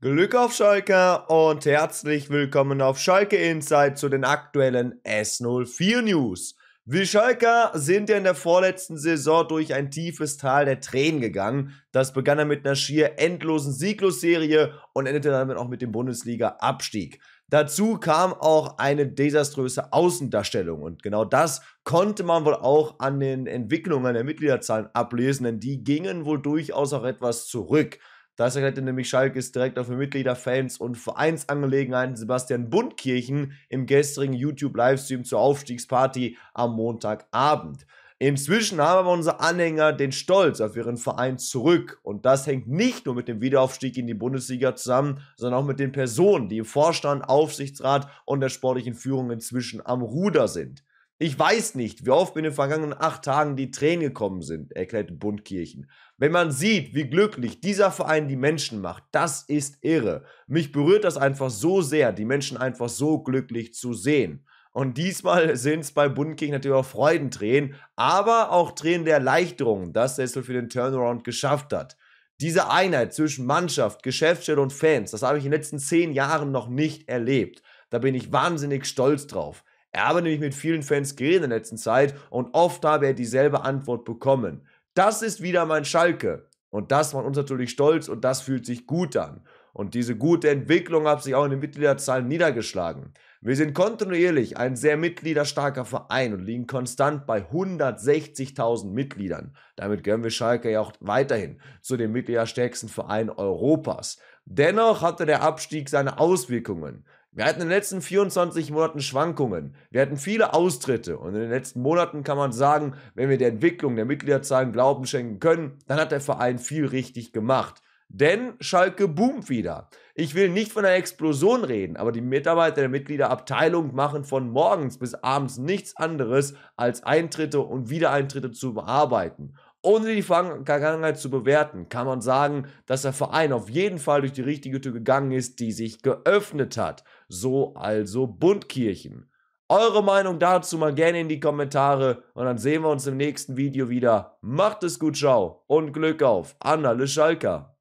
Glück auf Schalke und herzlich willkommen auf Schalke Insight zu den aktuellen S04 News. Wie Schalke sind ja in der vorletzten Saison durch ein tiefes Tal der Tränen gegangen. Das begann dann mit einer schier endlosen Sieglosserie und endete damit auch mit dem Bundesliga-Abstieg. Dazu kam auch eine desaströse Außendarstellung und genau das konnte man wohl auch an den Entwicklungen der Mitgliederzahlen ablesen, denn die gingen wohl durchaus auch etwas zurück. Das erklärte nämlich Schalkes Direktor für Mitglieder, Fans und Vereinsangelegenheiten Sebastian Bundkirchen im gestrigen YouTube-Livestream zur Aufstiegsparty am Montagabend. Inzwischen haben aber unsere Anhänger den Stolz auf ihren Verein zurück. Und das hängt nicht nur mit dem Wiederaufstieg in die Bundesliga zusammen, sondern auch mit den Personen, die im Vorstand, Aufsichtsrat und der sportlichen Führung inzwischen am Ruder sind. Ich weiß nicht, wie oft in den vergangenen acht Tagen die Tränen gekommen sind, erklärte Bundkirchen. Wenn man sieht, wie glücklich dieser Verein die Menschen macht, das ist irre. Mich berührt das einfach so sehr, die Menschen einfach so glücklich zu sehen. Und diesmal sind es bei Bundkirchen natürlich auch Freudentränen, aber auch Tränen der Erleichterung, dass Sessel für den Turnaround geschafft hat. Diese Einheit zwischen Mannschaft, Geschäftsstelle und Fans, das habe ich in den letzten zehn Jahren noch nicht erlebt. Da bin ich wahnsinnig stolz drauf. Er habe nämlich mit vielen Fans geredet in der letzten Zeit und oft habe er dieselbe Antwort bekommen. Das ist wieder mein Schalke. Und das macht uns natürlich stolz und das fühlt sich gut an. Und diese gute Entwicklung hat sich auch in den Mitgliederzahlen niedergeschlagen. Wir sind kontinuierlich ein sehr mitgliederstarker Verein und liegen konstant bei 160.000 Mitgliedern. Damit gehören wir Schalke ja auch weiterhin zu den mitgliederstärksten Vereinen Europas. Dennoch hatte der Abstieg seine Auswirkungen. Wir hatten in den letzten 24 Monaten Schwankungen. Wir hatten viele Austritte. Und in den letzten Monaten kann man sagen, wenn wir der Entwicklung der Mitgliederzahlen Glauben schenken können, dann hat der Verein viel richtig gemacht. Denn Schalke boomt wieder. Ich will nicht von einer Explosion reden, aber die Mitarbeiter der Mitgliederabteilung machen von morgens bis abends nichts anderes, als Eintritte und Wiedereintritte zu bearbeiten. Ohne die Vergangenheit zu bewerten, kann man sagen, dass der Verein auf jeden Fall durch die richtige Tür gegangen ist, die sich geöffnet hat. So also Bundkirchen. Eure Meinung dazu mal gerne in die Kommentare und dann sehen wir uns im nächsten Video wieder. Macht es gut, ciao und Glück auf. Anna Le Schalker.